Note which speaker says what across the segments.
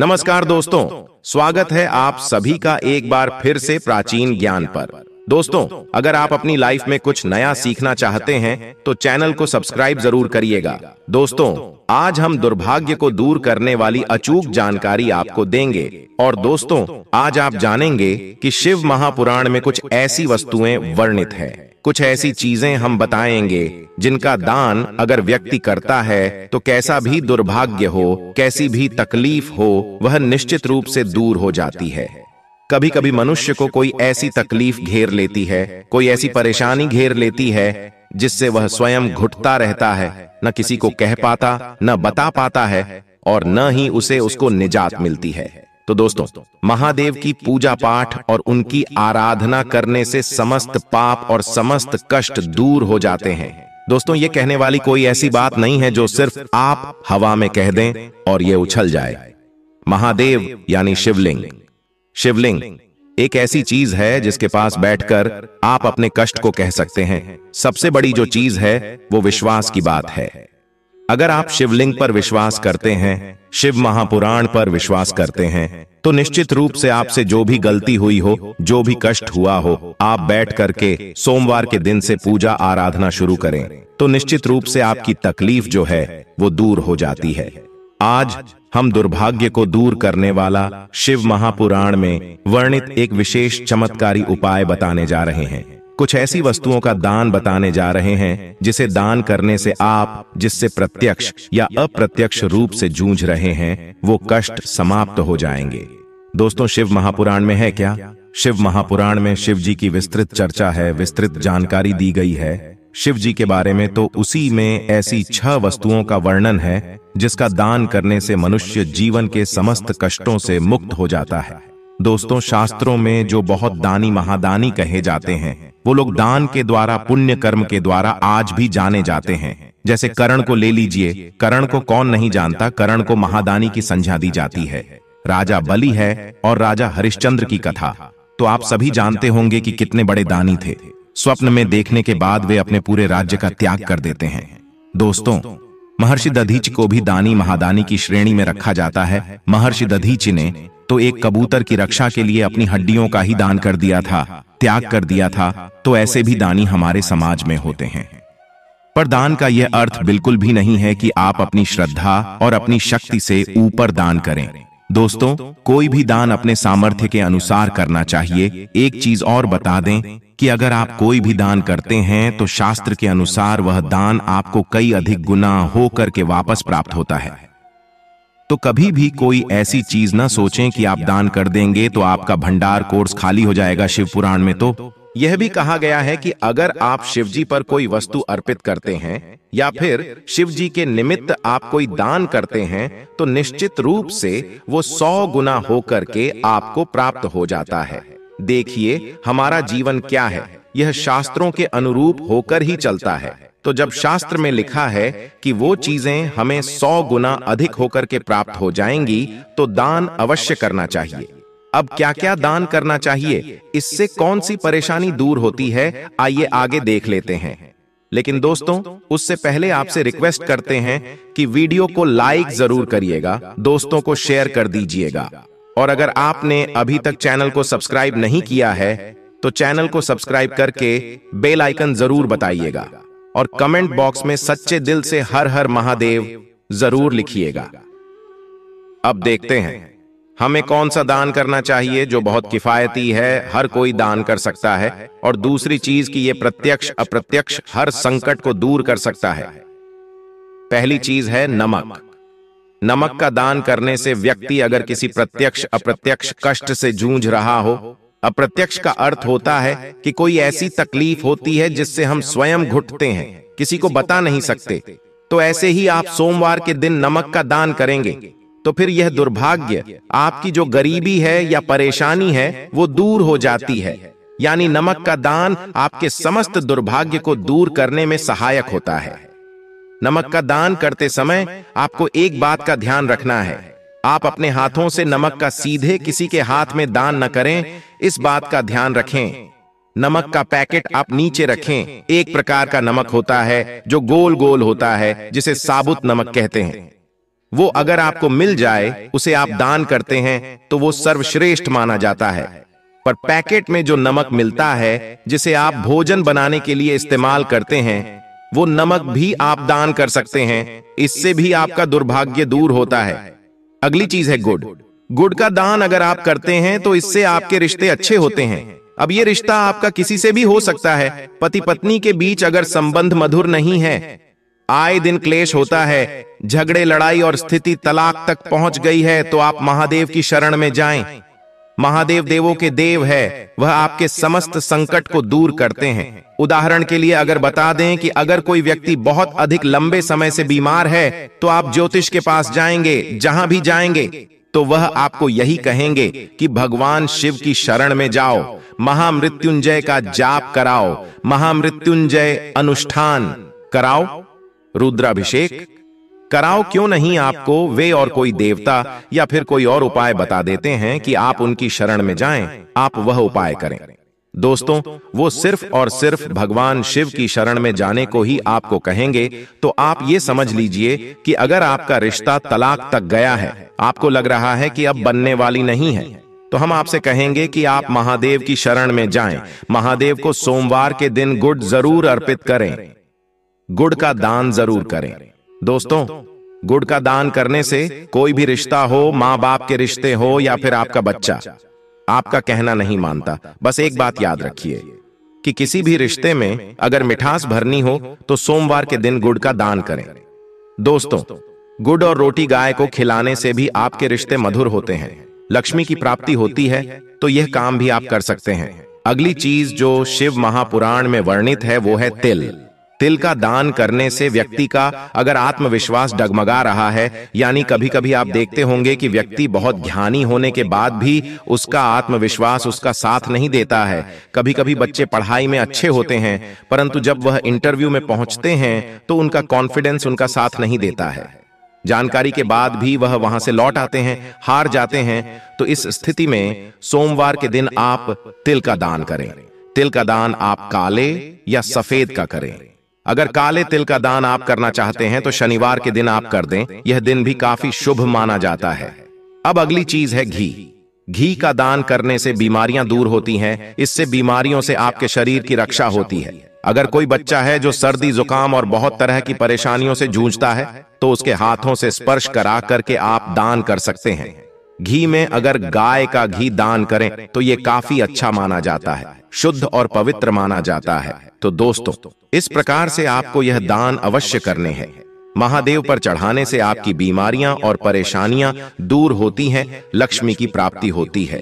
Speaker 1: नमस्कार दोस्तों स्वागत है आप सभी का एक बार फिर से प्राचीन ज्ञान पर दोस्तों अगर आप अपनी लाइफ में कुछ नया सीखना चाहते हैं तो, तो चैनल को सब्सक्राइब जरूर करिएगा दोस्तों आज हम दुर्भाग्य को दूर करने वाली अचूक जानकारी आपको देंगे और दोस्तों आज आप जानेंगे कि शिव महापुराण में कुछ ऐसी वस्तुएं वर्णित है कुछ ऐसी चीजें हम बताएंगे जिनका दान अगर व्यक्ति करता है तो कैसा भी दुर्भाग्य हो कैसी भी तकलीफ हो वह निश्चित रूप से दूर हो जाती है कभी कभी मनुष्य को कोई ऐसी तकलीफ घेर लेती है कोई ऐसी परेशानी घेर लेती है जिससे वह स्वयं घुटता रहता है न किसी को कह पाता न बता पाता है और न ही उसे उसको निजात मिलती है तो दोस्तों महादेव की पूजा पाठ और उनकी आराधना करने से समस्त पाप और समस्त कष्ट दूर हो जाते हैं दोस्तों ये कहने वाली कोई ऐसी बात नहीं है जो सिर्फ आप हवा में कह दें और ये उछल जाए महादेव यानी शिवलिंग शिवलिंग एक ऐसी चीज है जिसके पास बैठकर आप अपने कष्ट को कह सकते हैं सबसे बड़ी जो चीज है वो विश्वास की बात है अगर आप शिवलिंग पर विश्वास करते हैं शिव महापुराण पर विश्वास करते हैं तो निश्चित रूप से आपसे जो भी गलती हुई हो जो भी कष्ट हुआ हो आप बैठ करके सोमवार के दिन से पूजा आराधना शुरू करें तो निश्चित रूप से आपकी तकलीफ जो है वो दूर हो जाती है आज हम दुर्भाग्य को दूर करने वाला शिव महापुराण में वर्णित एक विशेष चमत्कारी उपाय बताने जा रहे हैं कुछ ऐसी वस्तुओं का दान बताने जा रहे हैं जिसे दान करने से आप जिससे प्रत्यक्ष या अप्रत्यक्ष रूप से जूझ रहे हैं वो कष्ट समाप्त हो जाएंगे दोस्तों शिव महापुराण में है क्या शिव महापुराण में शिव जी की विस्तृत चर्चा है विस्तृत जानकारी दी गई है शिव जी के बारे में तो उसी में ऐसी छह वस्तुओं का वर्णन है जिसका दान करने से मनुष्य जीवन के समस्त कष्टों से मुक्त हो जाता है दोस्तों शास्त्रों में जो बहुत दानी महादानी कहे जाते हैं वो लोग दान के द्वारा पुण्य कर्म के द्वारा आज भी जाने जाते हैं जैसे करण को ले लीजिए करण को कौन नहीं जानता करण को महादानी की संज्ञा दी जाती है राजा बलि है और राजा हरिश्चंद्र की कथा तो आप सभी जानते होंगे कि कितने बड़े दानी थे स्वप्न में देखने के बाद वे अपने पूरे राज्य का त्याग कर देते हैं दोस्तों महर्षि दधीच को भी दानी महादानी की श्रेणी में रखा जाता है महर्षि दधीच ने तो एक कबूतर की रक्षा के लिए अपनी हड्डियों का ही दान कर दिया था त्याग कर दिया था तो ऐसे भी दानी हमारे समाज में होते हैं पर दान का यह अर्थ बिल्कुल भी नहीं है कि आप अपनी श्रद्धा और अपनी शक्ति से ऊपर दान करें दोस्तों कोई भी दान अपने सामर्थ्य के अनुसार करना चाहिए एक चीज और बता दें कि अगर आप कोई भी दान करते हैं तो शास्त्र के अनुसार वह दान आपको कई अधिक गुना होकर के वापस प्राप्त होता है तो कभी भी कोई ऐसी चीज ना सोचें कि आप दान कर देंगे तो आपका भंडार कोर्स खाली हो जाएगा शिव पुराण में तो यह भी कहा गया है कि अगर आप शिवजी पर कोई वस्तु अर्पित करते हैं या फिर शिवजी के निमित्त आप कोई दान करते हैं तो निश्चित रूप से वो सौ गुना होकर के आपको प्राप्त हो जाता है देखिए हमारा जीवन क्या है यह शास्त्रों के अनुरूप होकर ही चलता है तो जब शास्त्र में लिखा है कि वो चीजें हमें सौ गुना अधिक होकर के प्राप्त हो जाएंगी तो दान अवश्य करना चाहिए अब क्या क्या दान करना चाहिए इससे कौन सी परेशानी दूर होती है आइए आगे देख लेते हैं लेकिन दोस्तों उससे पहले आपसे रिक्वेस्ट करते हैं कि वीडियो को लाइक जरूर करिएगा दोस्तों को शेयर कर दीजिएगा और अगर आपने अभी तक चैनल को सब्सक्राइब नहीं किया है तो चैनल को सब्सक्राइब करके बेल आइकन जरूर बताइएगा और कमेंट बॉक्स में सच्चे दिल से हर हर महादेव जरूर लिखिएगा अब देखते हैं हमें कौन सा दान करना चाहिए जो बहुत किफायती है हर कोई दान कर सकता है और दूसरी चीज कि यह प्रत्यक्ष अप्रत्यक्ष हर संकट को दूर कर सकता है पहली चीज है नमक नमक का दान करने से व्यक्ति अगर किसी प्रत्यक्ष अप्रत्यक्ष कष्ट से जूझ रहा हो अप्रत्यक्ष का अर्थ होता है कि कोई ऐसी तकलीफ होती है जिससे हम स्वयं घुटते हैं किसी को बता नहीं सकते तो ऐसे ही आप सोमवार के दिन नमक का दान करेंगे तो फिर यह दुर्भाग्य आपकी जो गरीबी है या परेशानी है वो दूर हो जाती है यानी नमक का दान आपके समस्त दुर्भाग्य को दूर करने में सहायक होता है नमक का दान करते समय आपको एक बात का ध्यान रखना है आप अपने हाथों से नमक का सीधे किसी के हाथ में दान न करें इस बात का ध्यान रखें नमक का पैकेट आप नीचे रखें एक प्रकार का नमक होता है जो गोल गोल होता है जिसे साबुत नमक कहते हैं वो अगर आपको मिल जाए उसे आप दान करते हैं तो वो सर्वश्रेष्ठ माना जाता है पर पैकेट में जो नमक मिलता है जिसे आप भोजन बनाने के लिए इस्तेमाल करते हैं वो नमक भी आप दान कर सकते हैं इससे भी आपका दुर्भाग्य दूर होता है अगली चीज है गुड़ गुड़ का दान अगर आप करते हैं तो इससे आपके रिश्ते अच्छे होते हैं अब ये रिश्ता आपका किसी से भी हो सकता है पति पत्नी के बीच अगर संबंध मधुर नहीं है आए दिन क्लेश होता है झगड़े लड़ाई और स्थिति तलाक तक पहुंच गई है तो आप महादेव की शरण में जाएं। महादेव देवों के देव है वह आपके समस्त संकट को दूर करते हैं उदाहरण के लिए अगर बता दें कि अगर कोई व्यक्ति बहुत अधिक लंबे समय से बीमार है तो आप ज्योतिष के पास जाएंगे जहां भी जाएंगे तो वह आपको यही कहेंगे कि भगवान शिव की शरण में जाओ महामृत्युंजय का जाप कराओ महामृत्युंजय अनुष्ठान कराओ रुद्राभिषेक कराओ क्यों नहीं आपको वे और कोई देवता या फिर कोई और उपाय बता देते हैं कि आप उनकी शरण में जाएं, आप वह उपाय करें दोस्तों वो सिर्फ और सिर्फ भगवान शिव की शरण में जाने को ही आपको कहेंगे तो आप ये समझ लीजिए कि अगर आपका रिश्ता तलाक तक गया है आपको लग रहा है कि अब बनने वाली नहीं है तो हम आपसे कहेंगे कि आप महादेव की शरण में जाएं, महादेव को सोमवार के दिन गुड़ जरूर अर्पित करें गुड़ का दान जरूर करें दोस्तों गुड़ का दान करने से कोई भी रिश्ता हो माँ बाप के रिश्ते हो या फिर आपका बच्चा आपका कहना नहीं मानता बस एक बात याद रखिए कि किसी भी रिश्ते में अगर मिठास भरनी हो तो सोमवार के दिन गुड़ का दान करें दोस्तों गुड़ और रोटी गाय को खिलाने से भी आपके रिश्ते मधुर होते हैं लक्ष्मी की प्राप्ति होती है तो यह काम भी आप कर सकते हैं अगली चीज जो शिव महापुराण में वर्णित है वो है तिल तिल का दान करने से व्यक्ति का अगर आत्मविश्वास डगमगा रहा है यानी कभी कभी आप देखते होंगे कि व्यक्ति बहुत ज्ञानी होने के बाद भी उसका आत्मविश्वास उसका साथ नहीं देता है कभी कभी बच्चे पढ़ाई में अच्छे होते हैं परंतु जब वह इंटरव्यू में पहुंचते हैं तो उनका कॉन्फिडेंस उनका साथ नहीं देता है जानकारी के बाद भी वह वहां से लौट आते हैं हार जाते हैं तो इस स्थिति में सोमवार के दिन आप तिल का दान करें तिल का दान आप काले या सफेद का करें अगर काले तिल का दान आप करना तो चाहते हैं तो शनिवार के दिन आप कर दें यह दिन भी काफी शुभ माना जाता है अब अगली चीज है घी घी का दान करने से बीमारियां दूर होती हैं इससे बीमारियों से आपके शरीर की रक्षा होती है अगर कोई बच्चा है जो सर्दी जुकाम और बहुत तरह की परेशानियों से जूझता है तो, तो उसके हाथों से स्पर्श करा करके आप दान कर सकते हैं घी में अगर गाय का घी दान करें तो ये काफी अच्छा माना जाता है शुद्ध और पवित्र माना जाता है तो दोस्तों इस प्रकार से आपको यह दान अवश्य करने हैं महादेव पर चढ़ाने से आपकी बीमारियां और परेशानियां दूर होती हैं लक्ष्मी की प्राप्ति होती है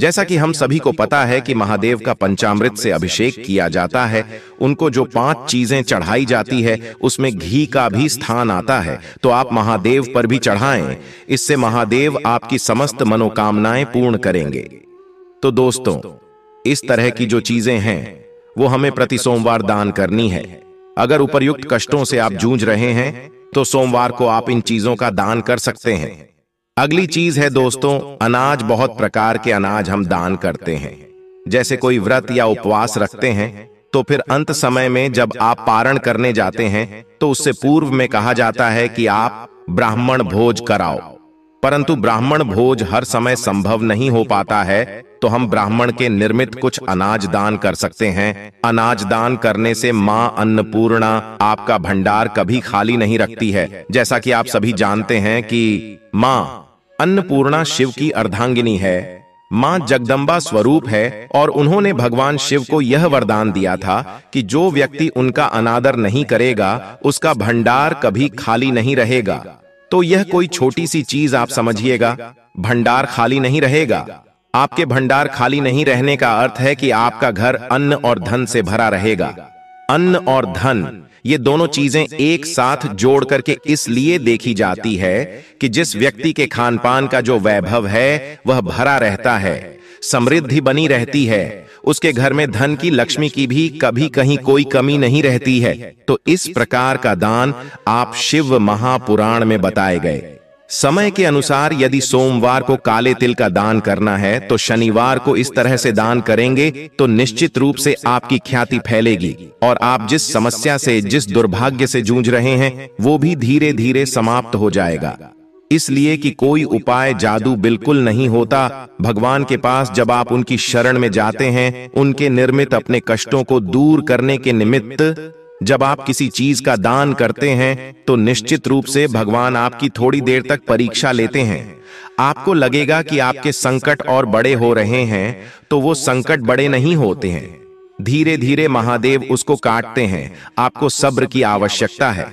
Speaker 1: जैसा कि हम सभी को पता है कि महादेव का पंचामृत से अभिषेक किया जाता है उनको जो पांच चीजें चढ़ाई जाती है उसमें घी का भी स्थान आता है तो आप तो महादेव पर भी चढ़ाएं इससे महादेव आपकी समस्त मनोकामनाएं पूर्ण करेंगे तो दोस्तों इस तरह की जो चीजें हैं वो हमें प्रति सोमवार दान करनी है अगर उपरयुक्त कष्टों से आप जूझ रहे हैं तो, तो सोमवार को आप इन चीजों का दान कर सकते हैं अगली चीज है दोस्तों अनाज बहुत प्रकार के अनाज हम दान करते हैं जैसे कोई व्रत या उपवास रखते हैं तो फिर अंत समय में जब आप पारण करने जाते हैं तो, तो उससे पूर्व में कहा जाता है कि आप ब्राह्मण भोज कराओ परंतु ब्राह्मण भोज हर समय संभव नहीं हो पाता है तो हम तो ब्राह्मण के निर्मित कुछ अनाज दान कर सकते हैं अनाज दान करने से माँ अन्नपूर्णा आपका भंडार कभी खाली नहीं रखती है जैसा कि आप सभी जानते हैं कि माँ अन्नपूर्णा शिव की अर्धांगिनी है मां जगदम्बा स्वरूप है और उन्होंने भगवान शिव को यह वरदान दिया था कि जो व्यक्ति उनका अनादर नहीं करेगा उसका भंडार कभी खाली नहीं रहेगा तो यह कोई छोटी सी चीज आप समझिएगा भंडार खाली नहीं रहेगा आपके भंडार खाली नहीं रहने का अर्थ है कि आपका घर अन्न और धन से भरा रहेगा अन्न और धन ये दोनों चीजें एक साथ जोड़ करके इसलिए देखी जाती है कि जिस व्यक्ति के खान पान का जो वैभव है वह भरा रहता है समृद्धि बनी रहती है उसके घर में धन की लक्ष्मी की भी कभी कहीं कोई कमी नहीं रहती है तो इस प्रकार का दान आप शिव महापुराण में बताए गए समय के अनुसार यदि सोमवार को काले तिल का दान करना है तो शनिवार को इस तरह से दान करेंगे तो निश्चित रूप से आपकी ख्याति फैलेगी और आप जिस समस्या से जिस दुर्भाग्य से जूझ रहे हैं वो भी धीरे धीरे समाप्त हो जाएगा इसलिए कि कोई उपाय जादू बिल्कुल नहीं होता भगवान के पास जब आप उनकी शरण में जाते हैं उनके निर्मित अपने कष्टों को दूर करने के निमित्त जब आप किसी चीज का दान करते हैं तो निश्चित रूप से भगवान आपकी थोड़ी देर तक परीक्षा लेते हैं आपको लगेगा कि आपके संकट और बड़े हो रहे हैं तो वो संकट बड़े नहीं होते हैं धीरे धीरे महादेव उसको काटते हैं आपको सब्र की आवश्यकता है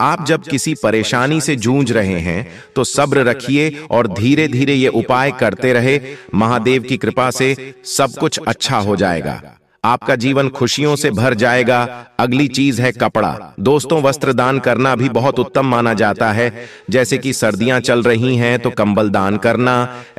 Speaker 1: आप जब किसी परेशानी से जूझ रहे हैं तो सब्र रखिए और धीरे धीरे ये उपाय करते रहे महादेव की कृपा से सब कुछ अच्छा हो जाएगा आपका जीवन खुशियों से भर जाएगा अगली चीज है कपड़ा दोस्तों वस्त्र दान करना भी बहुत उत्तम माना जाता है जैसे कि सर्दियां चल रही हैं तो, तो कंबल दान करना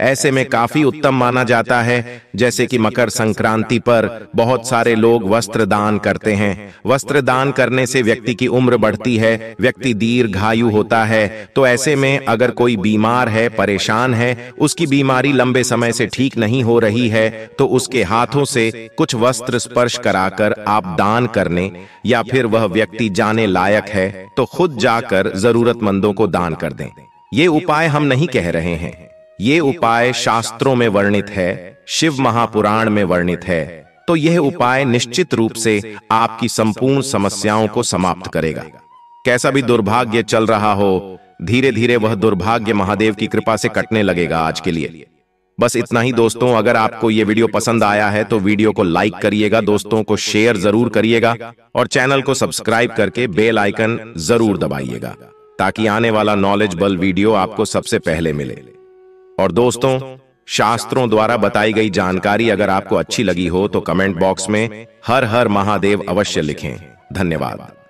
Speaker 1: ऐसे में काफी उत्तम माना जाता है जैसे कि मकर संक्रांति पर बहुत सारे लोग वस्त्र दान करते हैं वस्त्र दान करने से व्यक्ति की उम्र बढ़ती है व्यक्ति दीर्घायु होता है तो, तो ऐसे में अगर कोई बीमार है परेशान है उसकी बीमारी लंबे समय से ठीक नहीं हो रही है तो उसके हाथों से कुछ वस्त्र वस्त्र स्पर्श कराकर आप दान करने या फिर वह व्यक्ति जाने लायक है तो खुद जाकर जरूरतमंदों को दान कर दें ये उपाय हम नहीं कह रहे हैं ये उपाय शास्त्रों में वर्णित है शिव महापुराण में वर्णित है तो यह उपाय निश्चित रूप से आपकी संपूर्ण समस्याओं को समाप्त करेगा कैसा भी दुर्भाग्य चल रहा हो धीरे धीरे वह दुर्भाग्य महादेव की कृपा से कटने लगेगा आज के लिए बस इतना ही दोस्तों अगर आपको ये वीडियो पसंद आया है तो वीडियो को लाइक करिएगा दोस्तों को शेयर जरूर करिएगा और चैनल को सब्सक्राइब करके बेल आइकन जरूर दबाइएगा ताकि आने वाला नॉलेज बल वीडियो आपको सबसे पहले मिले और दोस्तों शास्त्रों द्वारा बताई गई जानकारी अगर आपको अच्छी लगी हो तो कमेंट बॉक्स में हर हर महादेव अवश्य लिखें धन्यवाद